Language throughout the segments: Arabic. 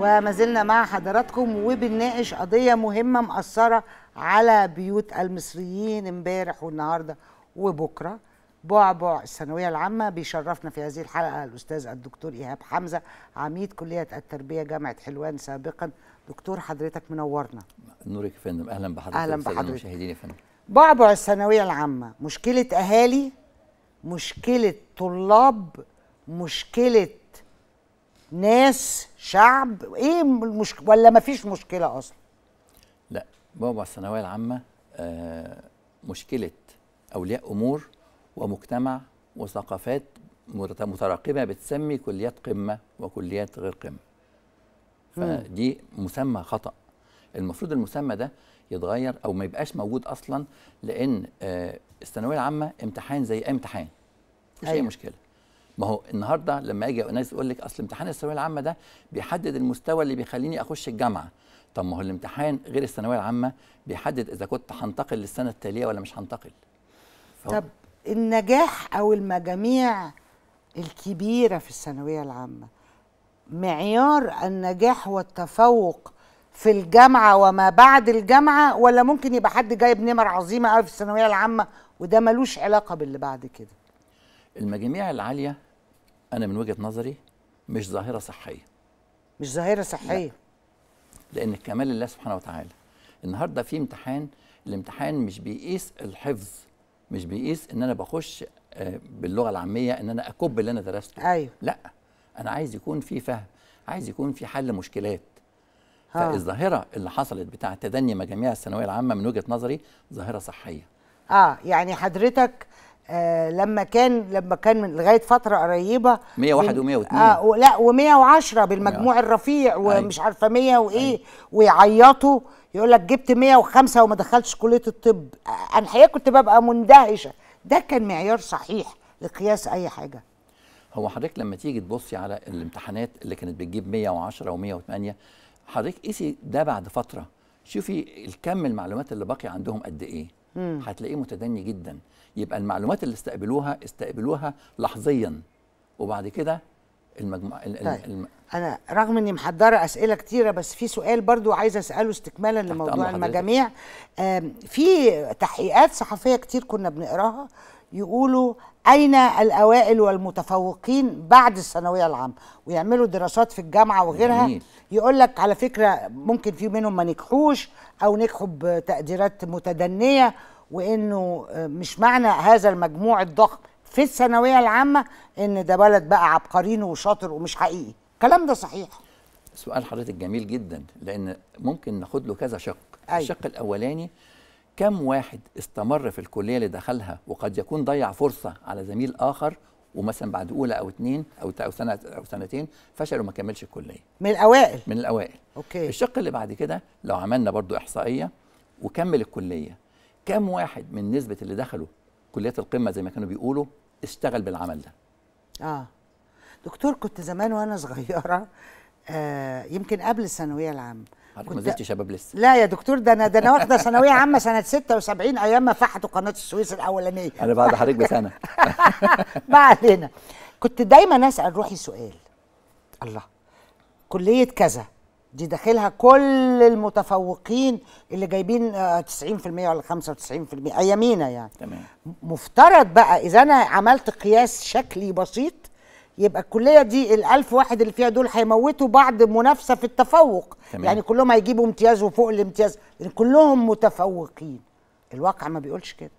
وما زلنا مع حضراتكم وبنناقش قضية مهمة مأثرة على بيوت المصريين امبارح والنهاردة وبكرة بعبع الثانوية العامة بيشرفنا في هذه الحلقة الأستاذ الدكتور إيهاب حمزة عميد كلية التربية جامعة حلوان سابقا دكتور حضرتك منورنا نورك يا فندم أهلا بحضرتك أهلا بحضرتك المشاهدين يا فندم بعبع الثانوية العامة مشكلة أهالي مشكلة طلاب مشكلة ناس شعب ايه المشكله ولا ما فيش مشكله اصلا لا بابا الثانويه العامه آه، مشكله اولياء امور ومجتمع وثقافات متراقبه بتسمي كليات قمه وكليات غير قمه فدي مسمى خطا المفروض المسمى ده يتغير او ما يبقاش موجود اصلا لان آه، الثانويه العامه امتحان زي اي امتحان مش اي أيوة. مشكله ما هو النهارده لما اجي ناس يقول لك اصل امتحان الثانويه العامه ده بيحدد المستوى اللي بيخليني اخش الجامعه طب ما هو الامتحان غير الثانويه العامه بيحدد اذا كنت هنتقل للسنه التاليه ولا مش هنتقل طب النجاح او المجاميع الكبيره في الثانويه العامه معيار النجاح والتفوق في الجامعه وما بعد الجامعه ولا ممكن يبقى حد جايب نمر عظيمه قوي في الثانويه العامه وده ملوش علاقه باللي بعد كده المجاميع العاليه انا من وجهه نظري مش ظاهره صحيه مش ظاهره صحيه لا. لان كمال الله سبحانه وتعالى النهارده في امتحان الامتحان مش بيقيس الحفظ مش بيقيس ان انا بخش آه، باللغه العاميه ان انا اكب اللي انا درسته ايوه لا انا عايز يكون في فهم عايز يكون في حل مشكلات ها. فالظاهره اللي حصلت بتاع تدني مجاميع الثانويه العامه من وجهه نظري ظاهره صحيه اه يعني حضرتك آه لما كان لما كان من لغايه فتره قريبه 101 و102 اه لا و110 بالمجموع الرفيع ومش أيوة. عارفه 100 وايه أيوة. ويعيطوا يقول لك جبت 105 وما دخلتش كليه الطب انا الحقيقه كنت ببقى مندهشه ده كان معيار صحيح لقياس اي حاجه هو حضرتك لما تيجي تبصي على الامتحانات اللي كانت بتجيب 110 و108 حضرتك قيسي ده بعد فتره شوفي الكم المعلومات اللي باقي عندهم قد ايه هتلاقيه متدني جدا يبقى المعلومات اللي استقبلوها استقبلوها لحظيا وبعد كده المجموعة طيب. الم... انا رغم اني محضره اسئله كتيره بس في سؤال برضو عايزه اساله استكمالا لموضوع المجاميع في تحقيقات صحفيه كتير كنا بنقراها يقولوا أين الأوائل والمتفوقين بعد الثانوية العامة ويعملوا دراسات في الجامعة وغيرها جميل. يقول لك على فكرة ممكن في منهم ما نجحوش أو نجحوا بتقديرات متدنية وإنه مش معنى هذا المجموع الضخم في الثانوية العامة إن ده بلد بقى عبقرين وشاطر ومش حقيقي الكلام ده صحيح سؤال حضرتك جميل جدا لأن ممكن ناخد له كذا شق أيوة. الشق الأولاني كم واحد استمر في الكليه اللي دخلها وقد يكون ضيع فرصه على زميل اخر ومثلا بعد اولى او اثنين او او سنه او سنتين فشل وما كملش الكليه من الاوائل من الاوائل اوكي الشق اللي بعد كده لو عملنا برضو احصائيه وكمل الكليه كم واحد من نسبه اللي دخلوا كليات القمه زي ما كانوا بيقولوا اشتغل بالعمل ده اه دكتور كنت زمان وانا صغيره آه يمكن قبل الثانويه العامه حضرتك ما زلت شباب لسه لا يا دكتور ده انا ده انا واخده ثانويه عامه سنه 76 ايام ما فحتوا قناه السويس الاولانيه انا بعد حضرتك بسنه ما علينا كنت دايما اسال روحي سؤال الله كليه كذا دي داخلها كل المتفوقين اللي جايبين 90% آه، ولا 95% ايامينا يعني تمام مفترض بقى اذا انا عملت قياس شكلي بسيط يبقى الكليه دي ال1000 واحد اللي فيها دول هيموتوا بعض منافسه في التفوق تمام. يعني كلهم هيجيبوا امتياز وفوق الامتياز يعني كلهم متفوقين الواقع ما بيقولش كده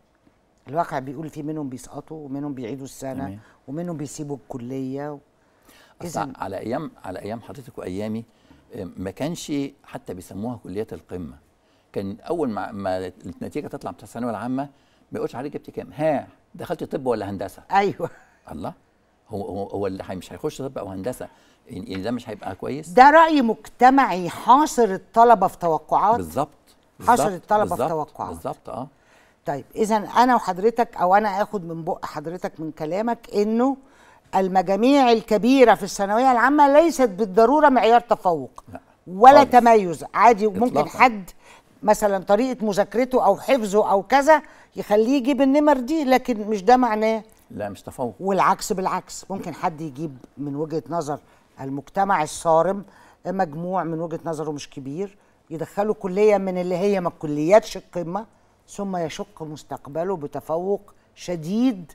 الواقع بيقول في منهم بيسقطوا ومنهم بيعيدوا السنه تمام. ومنهم بيسيبوا الكليه و... إذن... على ايام على ايام حضرتك وايامي آه، ما كانش حتى بيسموها كليه القمه كان اول ما, ما النتيجه تطلع بتاع الثانويه العامه ما يقولش عليك جبت كام ها دخلت طب ولا هندسه ايوه الله هو هو, هو اللي مش هيخش طب او هندسه يعني ده مش هيبقى كويس ده راي مجتمعي حاصر الطلبه في توقعات بالظبط حاصر الطلبه بالزبط. في توقعات بالظبط اه طيب اذا انا وحضرتك او انا اخد من بق حضرتك من كلامك انه المجاميع الكبيره في الثانويه العامه ليست بالضروره معيار تفوق لا. ولا خالص. تميز عادي ممكن حد مثلا طريقه مذاكرته او حفظه او كذا يخليه يجيب النمر دي لكن مش ده معناه لا مش تفوق والعكس بالعكس ممكن حد يجيب من وجهه نظر المجتمع الصارم مجموع من وجهه نظره مش كبير يدخله كليه من اللي هي ما كلياتش القمه ثم يشق مستقبله بتفوق شديد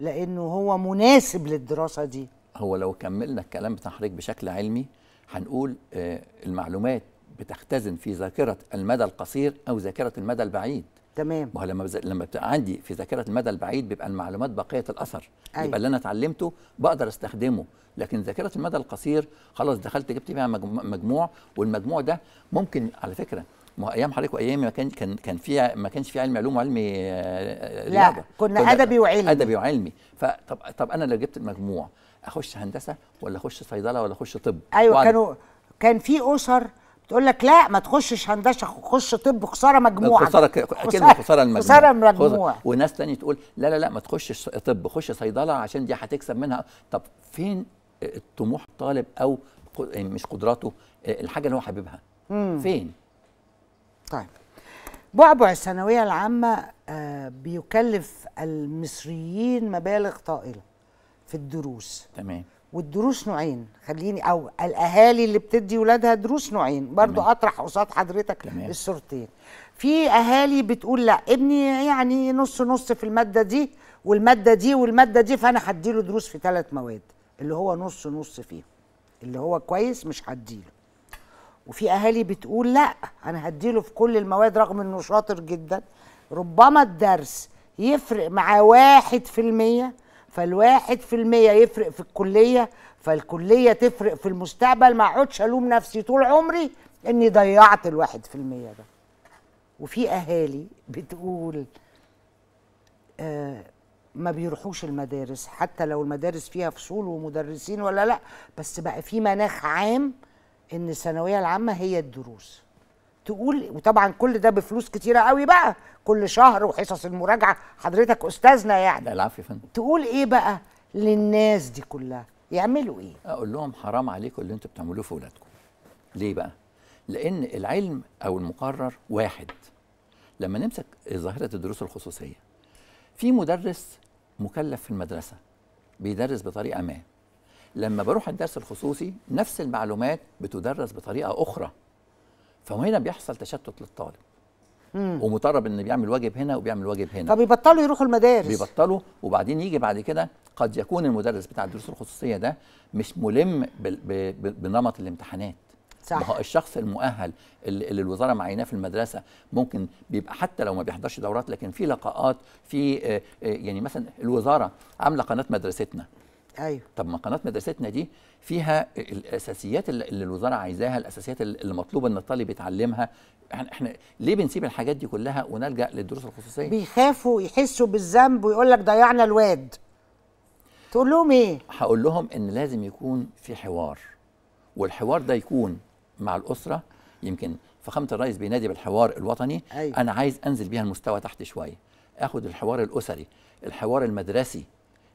لانه هو مناسب للدراسه دي هو لو كملنا الكلام بتاع حضرتك بشكل علمي هنقول آه، المعلومات بتختزن في ذاكره المدى القصير او ذاكره المدى البعيد تمام ما هو لما بز... لما بتبقى عندي في ذاكره المدى البعيد بيبقى المعلومات بقيه الاثر أيوة. يبقى اللي انا اتعلمته بقدر استخدمه لكن ذاكره المدى القصير خلاص دخلت جبت بيها مجموع والمجموع ده ممكن على فكره ما هو ايام حضرتك وايامي ما كان كان كان في ما كانش في علم علوم وعلم آه، لا كنا, كنا ادبي وعلمي ادبي وعلمي فطب طب انا لو جبت المجموع اخش هندسه ولا اخش صيدله ولا اخش طب أيوة وعلم. كانوا كان في اسر تقول لك لا ما تخشش هندسه خش طب خساره مجموعه خساره اكيد خساره المجموعه خساره مجموعه وناس تانية تقول لا لا لا ما تخشش طب خش صيدله عشان دي هتكسب منها طب فين طموح الطالب او يعني مش قدراته آه، الحاجه اللي هو حاببها فين طيب بعبع الثانويه العامه آه، بيكلف المصريين مبالغ طائله في الدروس تمام والدروس نوعين خليني او الاهالي اللي بتدي ولادها دروس نوعين برضو تمام. اطرح قصاد حضرتك تمام. الصورتين في اهالي بتقول لا ابني يعني نص نص في الماده دي والماده دي والماده دي فانا هديله دروس في ثلاث مواد اللي هو نص نص فيهم اللي هو كويس مش هديله وفي اهالي بتقول لا انا هديله في كل المواد رغم انه شاطر جدا ربما الدرس يفرق معاه واحد في المية فالواحد في المية يفرق في الكلية فالكلية تفرق في المستقبل ما اقعدش الوم نفسي طول عمري اني ضيعت الواحد في المية ده وفي اهالي بتقول آه ما بيروحوش المدارس حتى لو المدارس فيها فصول ومدرسين ولا لا بس بقى في مناخ عام ان الثانويه العامه هي الدروس تقول وطبعا كل ده بفلوس كتيره قوي بقى كل شهر وحصص المراجعه حضرتك استاذنا يعني العفو يا فندم تقول ايه بقى للناس دي كلها يعملوا ايه اقول لهم حرام عليكم اللي انتوا بتعملوه في اولادكم ليه بقى لان العلم او المقرر واحد لما نمسك ظاهره الدروس الخصوصيه في مدرس مكلف في المدرسه بيدرس بطريقه ما لما بروح الدرس الخصوصي نفس المعلومات بتدرس بطريقه اخرى فهنا بيحصل تشتت للطالب مم. ومطالب ان بيعمل واجب هنا وبيعمل واجب هنا فبيبطلوا يروحوا المدارس بيبطلوا وبعدين يجي بعد كده قد يكون المدرس بتاع الدروس الخصوصيه ده مش ملم بنمط الامتحانات صح ما هو الشخص المؤهل اللي الوزاره معيناه في المدرسه ممكن بيبقى حتى لو ما بيحضرش دورات لكن في لقاءات في آه، آه، يعني مثلا الوزاره عامله قناه مدرستنا ايوه طب ما قناه مدرستنا دي فيها الاساسيات اللي الوزاره عايزاها الاساسيات اللي مطلوبه ان الطالب يتعلمها احنا ليه بنسيب الحاجات دي كلها ونلجا للدروس الخصوصيه بيخافوا يحسوا بالذنب ويقول لك ضيعنا الواد تقول لهم ايه هقول لهم ان لازم يكون في حوار والحوار ده يكون مع الاسره يمكن فخامه الرئيس بينادي بالحوار الوطني أيوة. انا عايز انزل بيها المستوى تحت شويه اخد الحوار الاسري الحوار المدرسي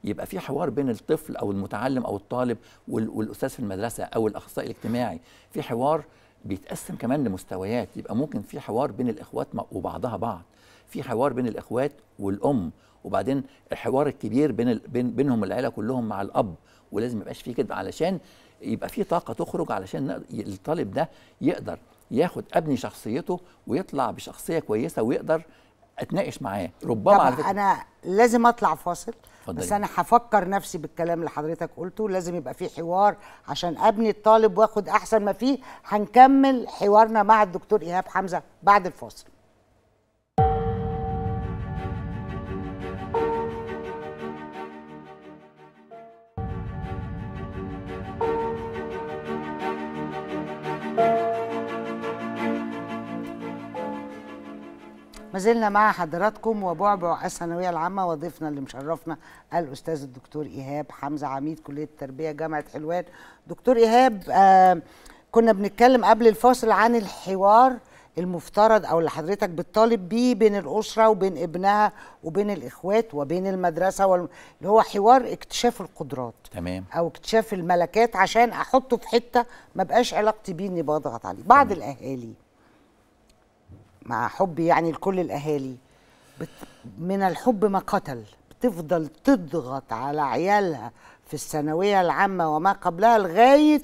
يبقى في حوار بين الطفل او المتعلم او الطالب والاستاذ في المدرسه او الاخصائي الاجتماعي في حوار بيتقسم كمان لمستويات يبقى ممكن في حوار بين الاخوات وبعضها بعض في حوار بين الاخوات والام وبعدين الحوار الكبير بين بين بينهم العيله كلهم مع الاب ولازم يبقاش فيه كده علشان يبقى في طاقه تخرج علشان الطالب ده يقدر ياخد ابني شخصيته ويطلع بشخصيه كويسه ويقدر اتناقش معاه ربما على انا لازم اطلع فاصل فضلين. بس انا هفكر نفسي بالكلام اللي حضرتك قلته لازم يبقى في حوار عشان ابني الطالب واخد احسن ما فيه هنكمل حوارنا مع الدكتور ايهاب حمزه بعد الفاصل زلنا مع حضراتكم وبعبع الثانويه العامه وضيفنا اللي مشرفنا الاستاذ الدكتور ايهاب حمزه عميد كليه التربيه جامعه حلوان دكتور ايهاب آه كنا بنتكلم قبل الفاصل عن الحوار المفترض او اللي حضرتك بتطالب بيه بين الاسره وبين ابنها وبين الاخوات وبين المدرسه اللي هو حوار اكتشاف القدرات تمام او اكتشاف الملكات عشان احطه في حته ما بقاش علاقتي بيه اني بضغط عليه بعض تمام. الاهالي مع حبي يعني لكل الاهالي بت... من الحب ما قتل بتفضل تضغط على عيالها في الثانويه العامه وما قبلها لغايه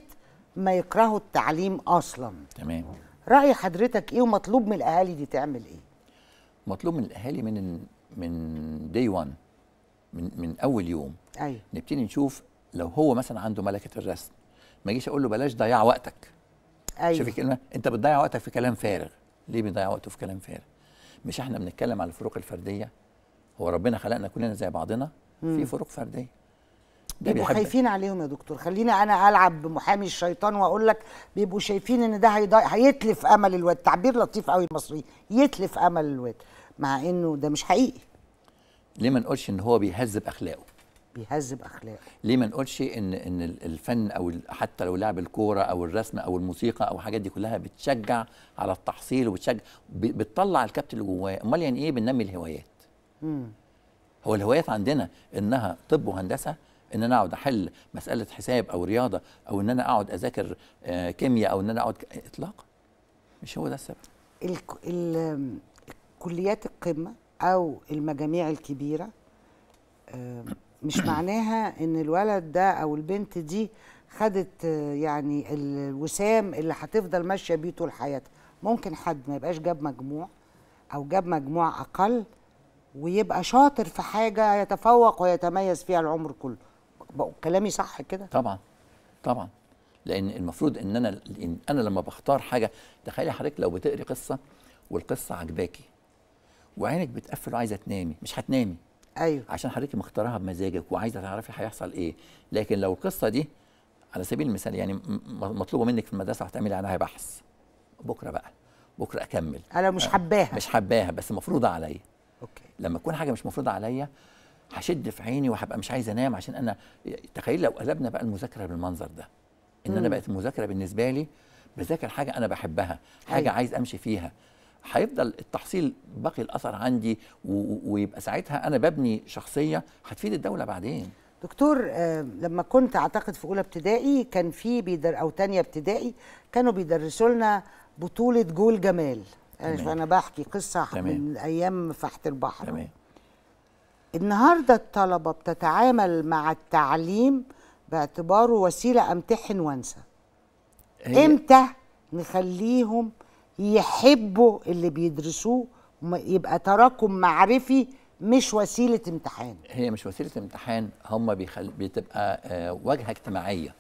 ما يكرهوا التعليم اصلا تمام راي حضرتك ايه ومطلوب من الاهالي دي تعمل ايه مطلوب من الاهالي من من دي 1 من من اول يوم ايوه نبتدي نشوف لو هو مثلا عنده ملكه الرسم ما اجيش اقول له بلاش ضيع وقتك ايوه شوف الكلمه انت بتضيع وقتك في كلام فارغ ليه بيضيع وقته في كلام فارغ مش احنا بنتكلم على الفروق الفرديه هو ربنا خلقنا كلنا زي بعضنا في فروق فرديه بيبقوا خايفين عليهم يا دكتور خليني انا العب بمحامي الشيطان واقول لك بيبقوا شايفين ان ده هيتلف امل الواد تعبير لطيف قوي المصري يتلف امل الواد مع انه ده مش حقيقي ليه ما نقولش ان هو بيهذب اخلاقه بيهذب اخلاقه ليه ما نقولش ان ان الفن او حتى لو لعب الكوره او الرسم او الموسيقى او الحاجات دي كلها بتشجع على التحصيل وبتشجع بتطلع الكبت اللي جواه امال يعني ايه بننمي الهوايات مم. هو الهوايات عندنا انها طب وهندسه ان انا اقعد احل مساله حساب او رياضه او ان انا اقعد اذاكر آه، كيمياء او ان انا اقعد اطلاق اطلاقا مش هو ده السبب الك... ال... كليات القمه او المجاميع الكبيره آه مش معناها ان الولد ده او البنت دي خدت يعني الوسام اللي هتفضل ماشيه بيه طول حياتها ممكن حد ما يبقاش جاب مجموع او جاب مجموع اقل ويبقى شاطر في حاجه يتفوق ويتميز فيها العمر كله كلامي صح كده طبعا طبعا لان المفروض ان انا إن انا لما بختار حاجه تخيلي حضرتك لو بتقري قصه والقصه عجباكي وعينك بتقفل وعايزه تنامي مش هتنامي ايوه عشان حضرتك مختارها بمزاجك وعايزه تعرفي هيحصل ايه لكن لو القصه دي على سبيل المثال يعني مطلوبه منك في المدرسه هتعملي عليها بحث بكره بقى بكره اكمل انا مش آه، حباها مش حباها بس مفروضه عليا اوكي لما تكون حاجه مش مفروضه عليا هشد في عيني وهبقى مش عايز انام عشان انا تخيل لو قلبنا بقى المذاكره بالمنظر ده ان م. انا بقت المذاكره بالنسبه لي بذاكر حاجه انا بحبها حاجه أيوة. عايز امشي فيها هيفضل التحصيل باقي الاثر عندي ويبقى ساعتها انا ببني شخصيه هتفيد الدوله بعدين دكتور آه، لما كنت اعتقد في اولى ابتدائي كان في بيدر او تانية ابتدائي كانوا بيدرسوا لنا بطوله جول جمال تمام. انا بحكي قصه تمام. من ايام فحت البحر تمام. النهارده الطلبه بتتعامل مع التعليم باعتباره وسيله امتحن وانسى امتى نخليهم يحبوا اللي بيدرسوه يبقى تراكم معرفي مش وسيله امتحان هي مش وسيله امتحان هم بيخل... بتبقى آه، واجهه اجتماعيه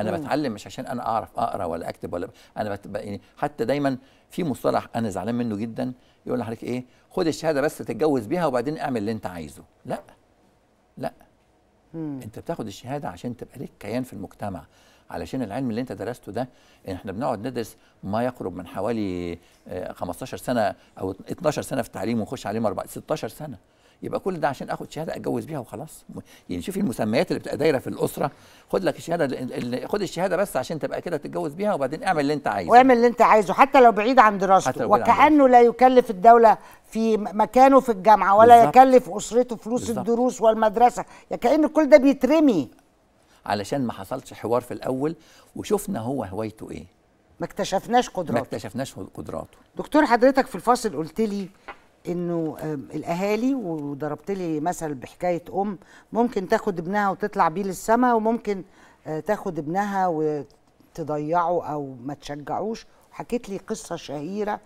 انا مم. بتعلم مش عشان انا اعرف اقرا ولا اكتب ولا انا بتبقى يعني حتى دايما في مصطلح انا زعلان منه جدا يقول لحضرتك ايه خد الشهاده بس تتجوز بيها وبعدين اعمل اللي انت عايزه لا لا مم. انت بتاخد الشهاده عشان تبقى لك كيان في المجتمع علشان العلم اللي انت درسته ده احنا بنقعد ندرس ما يقرب من حوالي 15 آه، سنه او 12 سنه في التعليم ونخش عليهم 16 سنه يبقى كل ده عشان اخد شهاده اتجوز بيها وخلاص يعني شوفي المسميات اللي بتبقى دايره في الاسره خد لك الشهاده خد الشهاده بس عشان تبقى كده تتجوز بيها وبعدين اعمل اللي انت عايزه واعمل اللي انت عايزه حتى لو بعيد عن دراسته وكانه لا يكلف الدوله في مكانه في الجامعه ولا بالزبط. يكلف اسرته فلوس بالزبط. الدروس والمدرسه يعني كان كل ده بيترمي علشان ما حصلش حوار في الاول وشفنا هو هوايته ايه ما اكتشفناش قدراته ما اكتشفناش قدراته دكتور حضرتك في الفاصل قلت لي انه الاهالي وضربت لي مثل بحكايه ام ممكن تاخد ابنها وتطلع بيه للسماء وممكن آه، تاخد ابنها وتضيعه او ما تشجعوش حكيت لي قصه شهيره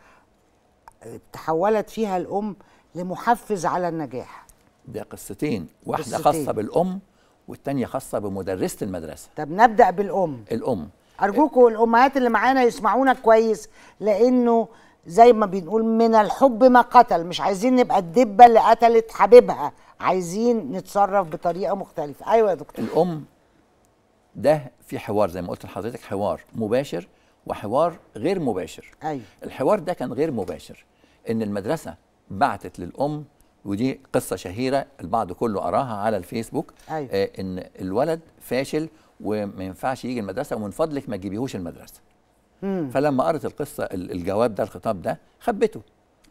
آه، تحولت فيها الام لمحفز على النجاح ده قصتين واحده قصتين. خاصه بالام والتانية خاصة بمدرسة المدرسة طب نبدأ بالأم الأم أرجوكم الأمهات اللي معانا يسمعونا كويس لأنه زي ما بنقول من الحب ما قتل مش عايزين نبقى الدبة اللي قتلت حبيبها عايزين نتصرف بطريقة مختلفة أيوة يا دكتور الأم ده في حوار زي ما قلت لحضرتك حوار مباشر وحوار غير مباشر أيوة. الحوار ده كان غير مباشر ان المدرسه بعتت للام ودي قصه شهيره البعض كله قراها على الفيسبوك أيوة. آه ان الولد فاشل وما ينفعش يجي المدرسه ومن فضلك ما تجيبيهوش المدرسه مم. فلما قرت القصه الجواب ده الخطاب ده خبته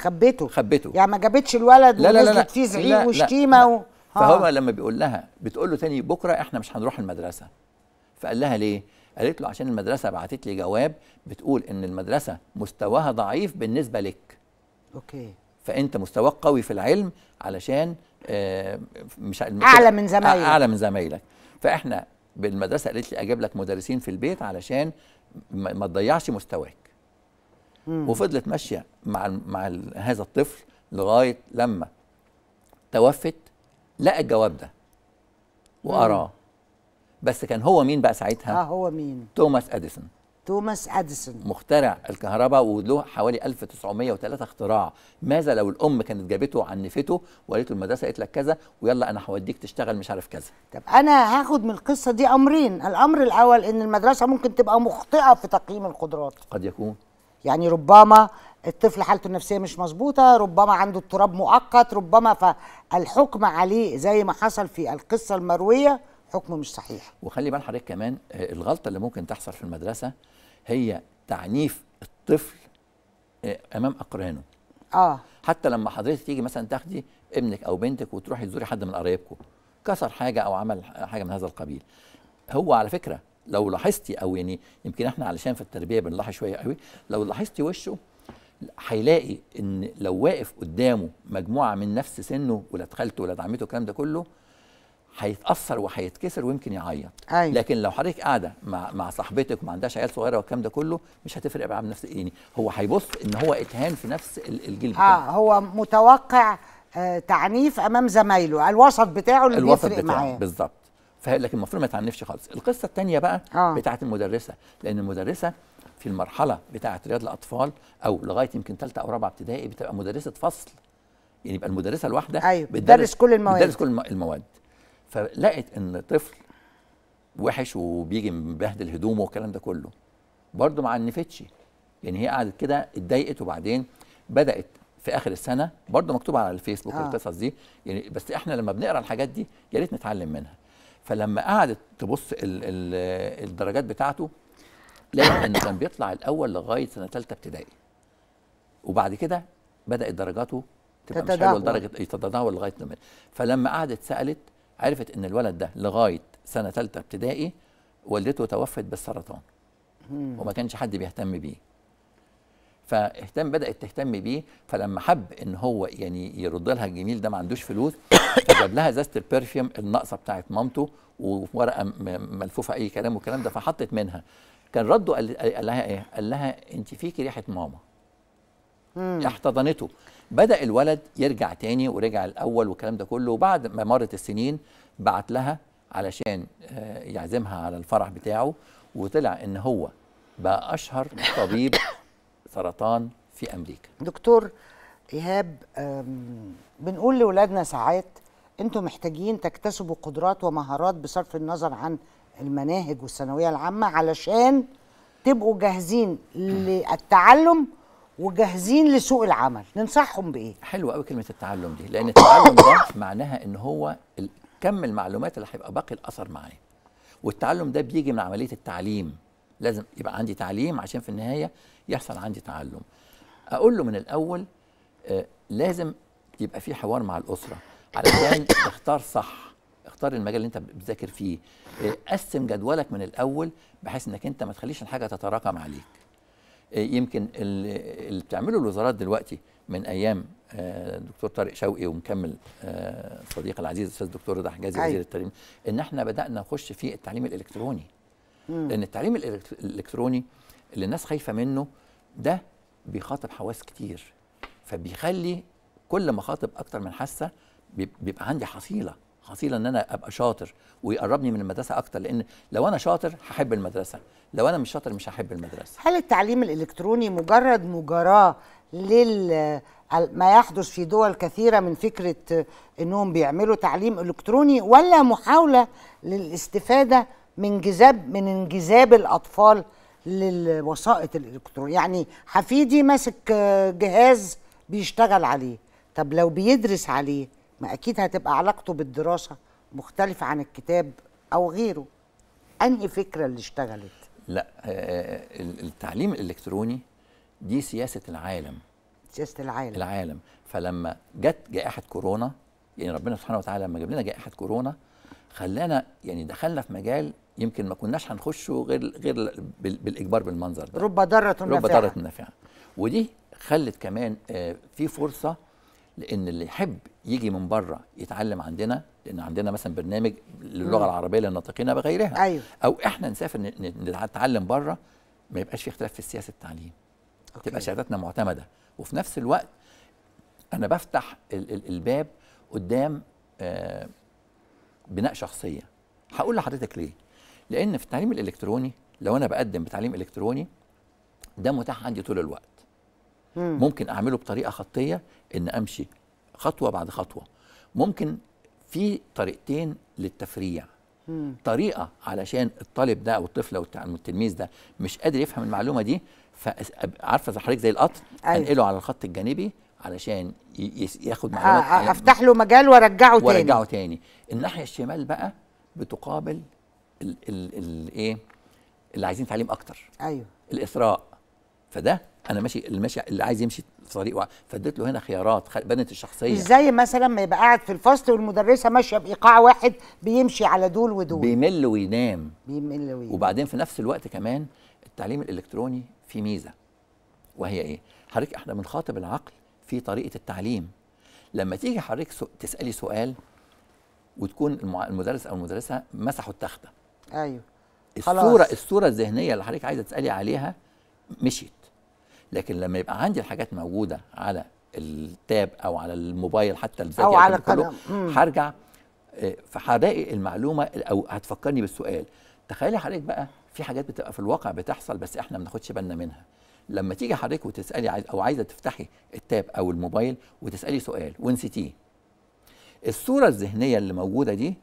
خبته خبته يعني ما جابتش الولد لا لا لا فيه زعيق وشتيمه و... آه. فهو لما بيقول لها بتقول له تاني بكره احنا مش هنروح المدرسه فقال لها ليه قالت له عشان المدرسه بعتت لي جواب بتقول ان المدرسه مستواها ضعيف بالنسبه لك اوكي فانت مستواك قوي في العلم علشان آه، مش اعلى من زمايلك اعلى من زمايلك فاحنا بالمدرسه قالت لي اجيب لك مدرسين في البيت علشان ما تضيعش مستواك وفضلت ماشيه مع مع هذا الطفل لغايه لما توفت لقى الجواب ده وقراه بس كان هو مين بقى ساعتها اه هو مين توماس اديسون توماس اديسون مخترع الكهرباء وله حوالي 1903 اختراع ماذا لو الام كانت جابته عنفته وقالت له المدرسه قالت لك كذا ويلا انا هوديك تشتغل مش عارف كذا طب انا هاخد من القصه دي امرين الامر الاول ان المدرسه ممكن تبقى مخطئه في تقييم القدرات قد يكون يعني ربما الطفل حالته النفسيه مش مظبوطه ربما عنده اضطراب مؤقت ربما فالحكم عليه زي ما حصل في القصه المرويه حكم مش صحيح وخلي بال حضرتك كمان آه، الغلطه اللي ممكن تحصل في المدرسه هي تعنيف الطفل آه، امام اقرانه اه حتى لما حضرتك تيجي مثلا تاخدي ابنك او بنتك وتروحي تزوري حد من قرايبكم كسر حاجه او عمل حاجه من هذا القبيل هو على فكره لو لاحظتي او يعني يمكن احنا علشان في التربيه بنلاحظ شويه قوي لو لاحظتي وشه هيلاقي ان لو واقف قدامه مجموعه من نفس سنه ولاد خالته ولاد عمته الكلام ده كله هيتاثر وهيتكسر ويمكن يعيط أيوة. لكن لو حضرتك قاعده مع مع صاحبتك وما عندهاش عيال صغيره والكلام ده كله مش هتفرق بقى نفس يعني هو هيبص ان هو اتهان في نفس الجيل آه، بتاعه اه هو متوقع آه تعنيف امام زمايله الوسط بتاعه اللي الوسط بيفرق معاه بالظبط لكن المفروض ما يتعنفش خالص القصه الثانيه بقى آه. بتاعه المدرسه لان المدرسه في المرحله بتاعه رياض الاطفال او لغايه يمكن ثالثه او رابعه ابتدائي بتبقى مدرسه فصل يعني يبقى المدرسه الواحده أيوة بتدرس كل المواد بتدرس كل المواد فلقت ان طفل وحش وبيجي مبهدل هدومه والكلام ده كله برضه ما عنفتش يعني هي قعدت كده اتضايقت وبعدين بدات في اخر السنه برضه مكتوب على الفيسبوك آه. القصص دي يعني بس احنا لما بنقرا الحاجات دي يا ريت نتعلم منها فلما قعدت تبص الـ الـ الدرجات بتاعته لقيت انه كان بيطلع الاول لغايه سنه ثالثه ابتدائي وبعد كده بدات درجاته تبقى مش حلوه لدرجه إيه، تتدهور لغايه فلما قعدت سالت عرفت ان الولد ده لغايه سنه ثالثه ابتدائي والدته توفت بالسرطان وما كانش حد بيهتم بيه فاهتم بدات تهتم بيه فلما حب ان هو يعني يرد لها الجميل ده ما عندوش فلوس فجاب لها زازة البرفيوم الناقصه بتاعت مامته وورقه ملفوفه اي كلام والكلام ده فحطت منها كان رده قال لها ايه؟ قال لها انت فيكي ريحه ماما احتضنته بدا الولد يرجع تاني ورجع الاول والكلام ده كله وبعد ما مرت السنين بعت لها علشان آه، يعزمها على الفرح بتاعه وطلع ان هو بقى اشهر طبيب سرطان في امريكا دكتور ايهاب بنقول لاولادنا ساعات انتم محتاجين تكتسبوا قدرات ومهارات بصرف النظر عن المناهج والثانويه العامه علشان تبقوا جاهزين للتعلم وجاهزين لسوق العمل ننصحهم بايه حلو قوي كلمه التعلم دي لان التعلم ده معناها ان هو كم المعلومات اللي هيبقى باقي الاثر معايا والتعلم ده بيجي من عمليه التعليم لازم يبقى عندي تعليم عشان في النهايه يحصل عندي تعلم اقول له من الاول آه لازم يبقى في حوار مع الاسره علشان تختار صح اختار المجال اللي انت بتذاكر فيه آه، قسم جدولك من الاول بحيث انك انت ما تخليش الحاجه تتراكم عليك آه، يمكن اللي بتعمله الوزارات دلوقتي من ايام الدكتور آه، طارق شوقي ومكمل آه، صديق العزيز الاستاذ الدكتور رضا حجازي أيوه. وزير التعليم ان احنا بدانا نخش في التعليم الالكتروني مم. لان التعليم الالكتروني اللي الناس خايفه منه ده بيخاطب حواس كتير فبيخلي كل ما خاطب اكتر من حاسه بيبقى عندي حصيله حصيله ان انا ابقى شاطر ويقربني من المدرسه اكتر لان لو انا شاطر هحب المدرسه لو انا مش شاطر مش هحب المدرسه هل التعليم الالكتروني مجرد مجاراه لل ما يحدث في دول كثيره من فكره انهم بيعملوا تعليم الكتروني ولا محاوله للاستفاده من جذاب من انجذاب الاطفال للوسائط الالكترونيه يعني حفيدي ماسك جهاز بيشتغل عليه طب لو بيدرس عليه ما اكيد هتبقى علاقته بالدراسه مختلفه عن الكتاب او غيره انهي فكره اللي اشتغلت لا آه، آه، التعليم الالكتروني دي سياسه العالم سياسه العالم العالم فلما جت جائحه كورونا يعني ربنا سبحانه وتعالى لما جاب لنا جائحه كورونا خلانا يعني دخلنا في مجال يمكن ما كناش هنخشه غير غير بالاجبار بالمنظر ده رب ضاره نافعه رب ضاره نافعه ودي خلت كمان آه، في فرصه لان اللي يحب يجي من بره يتعلم عندنا لان عندنا مثلا برنامج للغه العربيه للناطقين بغيرها أيوه. او احنا نسافر نتعلم بره ما يبقاش في اختلاف في سياسه التعليم أوكي. تبقى شهاداتنا معتمده وفي نفس الوقت انا بفتح ال ال الباب قدام آه، بناء شخصيه هقول لحضرتك ليه لان في التعليم الالكتروني لو انا بقدم بتعليم الكتروني ده متاح عندي طول الوقت مم. ممكن اعمله بطريقه خطيه ان امشي خطوه بعد خطوه ممكن في طريقتين للتفريع مم. طريقه علشان الطالب ده او الطفل او التلميذ ده مش قادر يفهم المعلومه دي فعارفه حضرتك زي القطر أيوة. انقله على الخط الجانبي علشان ياخد معلومات افتح له مجال وارجعه تاني وارجعه تاني الناحيه الشمال بقى بتقابل الايه اللي عايزين تعليم اكتر ايوه الاثراء فده انا ماشي المشي اللي عايز يمشي في طريق واحد فاديت له هنا خيارات بنت الشخصيه ازاي مثلا ما يبقى قاعد في الفصل والمدرسه ماشيه بايقاع واحد بيمشي على دول ودول بيمل وينام بيمل وينام وبعدين في نفس الوقت كمان التعليم الالكتروني فيه ميزه وهي ايه حضرتك احنا بنخاطب العقل في طريقه التعليم لما تيجي حضرتك تسالي سؤال وتكون المدرس او المدرسه مسحوا التخته ايوه الصوره خلاص. الصوره الذهنيه اللي حضرتك عايزه تسالي عليها مشيت لكن لما يبقى عندي الحاجات موجوده على التاب او على الموبايل حتى الذكي او على يعني القلم هرجع آه، فهلاقي المعلومه او هتفكرني بالسؤال تخيلي حضرتك بقى في حاجات بتبقى في الواقع بتحصل بس احنا ما بناخدش بالنا منها لما تيجي حضرتك وتسالي عايز او عايزه تفتحي التاب او الموبايل وتسالي سؤال ونسيتيه الصوره الذهنيه اللي موجوده دي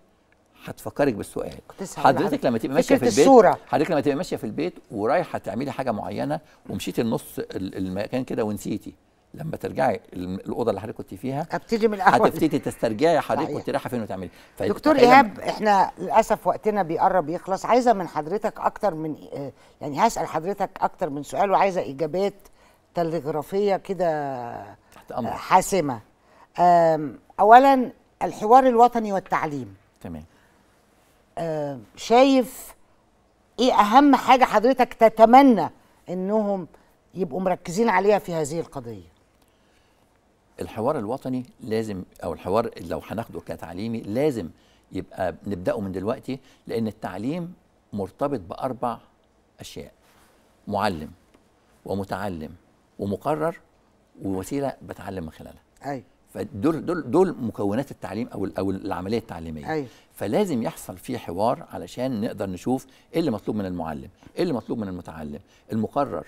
هتفكرك بالسؤال حضرتك لما تبقى ماشيه في البيت الصورة. حضرتك لما تبقى ماشيه في البيت ورايحه تعملي حاجه معينه ومشيتي النص المكان كده ونسيتي لما ترجعي الاوضه اللي حضرتك كنت فيها ابتدي من الاول هتبتدي تسترجعي حضرتك كنت رايحه فين وتعملي دكتور ايهاب احنا للاسف وقتنا بيقرب يخلص عايزه من حضرتك اكتر من آه، يعني هسال حضرتك اكتر من سؤال وعايزه اجابات تلغرافيه كده آه، حاسمه اولا الحوار الوطني والتعليم تمام شايف ايه اهم حاجه حضرتك تتمنى انهم يبقوا مركزين عليها في هذه القضيه الحوار الوطني لازم او الحوار لو هناخده كتعليمي لازم يبقى نبداه من دلوقتي لان التعليم مرتبط باربع اشياء معلم ومتعلم ومقرر ووسيله بتعلم من خلالها ايوه فدول دول دول مكونات التعليم او او العمليه التعليميه أيوة. فلازم يحصل في حوار علشان نقدر نشوف ايه اللي مطلوب من المعلم ايه اللي مطلوب من المتعلم المقرر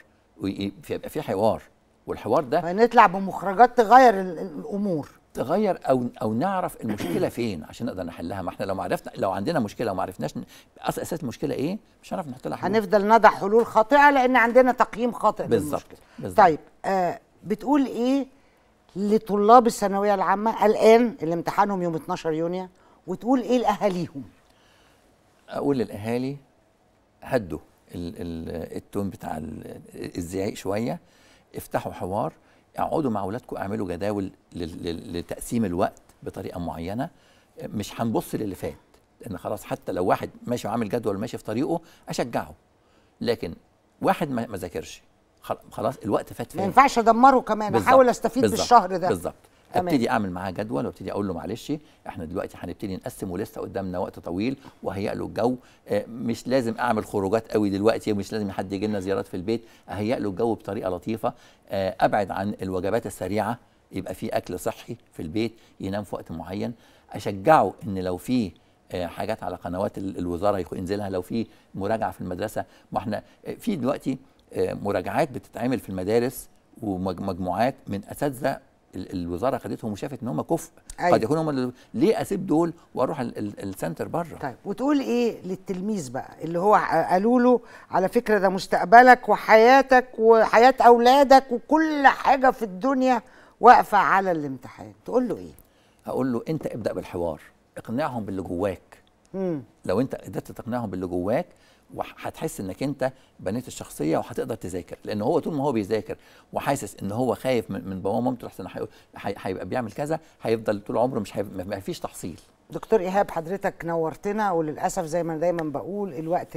فيبقى في حوار والحوار ده هنطلع بمخرجات تغير الامور تغير او او نعرف المشكله فين عشان نقدر نحلها ما احنا لو ما عرفنا لو عندنا مشكله وما عرفناش اصل اساس المشكله ايه مش هنعرف نحط لها هنفضل نضع حلول خاطئه لان عندنا تقييم خاطئ بالظبط طيب آه بتقول ايه لطلاب الثانويه العامه الان اللي امتحانهم يوم 12 يونيو وتقول ايه لاهاليهم؟ اقول للاهالي هدوا التون بتاع الزعيق شويه افتحوا حوار اقعدوا مع اولادكم اعملوا جداول لتقسيم الوقت بطريقه معينه مش هنبص للي فات لان خلاص حتى لو واحد ماشي وعامل جدول ماشي في طريقه اشجعه لكن واحد ما ذاكرش خلاص الوقت فات فين ما ينفعش ادمره كمان احاول استفيد بالزبط. بالشهر ده بالظبط ابتدي اعمل معاه جدول وابتدي اقول له معلش احنا دلوقتي هنبتدي نقسم ولسه قدامنا وقت طويل وهيئ له الجو آه، مش لازم اعمل خروجات قوي دلوقتي ومش لازم حد يجي لنا زيارات في البيت اهيئ له الجو بطريقه لطيفه آه، ابعد عن الوجبات السريعه يبقى في اكل صحي في البيت ينام في وقت معين اشجعه ان لو في آه، حاجات على قنوات الوزاره ينزلها لو في مراجعه في المدرسه ما احنا في دلوقتي مراجعات بتتعمل في المدارس ومجموعات من اساتذه الوزاره خدتهم وشافت ان هم كفء أيوة. قد يكونوا هم ليه اسيب دول واروح السنتر بره طيب وتقول ايه للتلميذ بقى اللي هو قالوا له على فكره ده مستقبلك وحياتك وحياه اولادك وكل حاجه في الدنيا واقفه على الامتحان تقول له ايه هقول له انت ابدا بالحوار اقنعهم باللي جواك مم. لو انت قدرت تقنعهم باللي جواك وهتحس انك انت بنيت الشخصيه وهتقدر تذاكر لان هو طول ما هو بيذاكر وحاسس ان هو خايف من باباه ومامته احسن هيبقى بيعمل كذا هيفضل طول عمره مش ما فيش تحصيل دكتور ايهاب حضرتك نورتنا وللاسف زي ما انا دايما بقول الوقت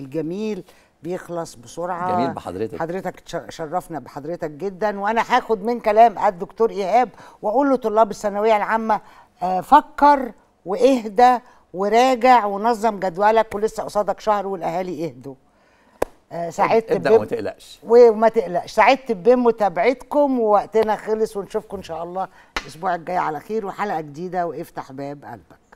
الجميل بيخلص بسرعه جميل بحضرتك حضرتك شرفنا بحضرتك جدا وانا هاخد من كلام الدكتور ايهاب واقول له طلاب الثانويه العامه آه، فكر واهدى وراجع ونظم جدولك ولسه قصادك شهر والاهالي اهدوا آه، سعدت ابدا وما تقلقش وما تقلقش سعدت بمتابعتكم ووقتنا خلص ونشوفكم ان شاء الله الاسبوع الجاي على خير وحلقه جديده وافتح باب قلبك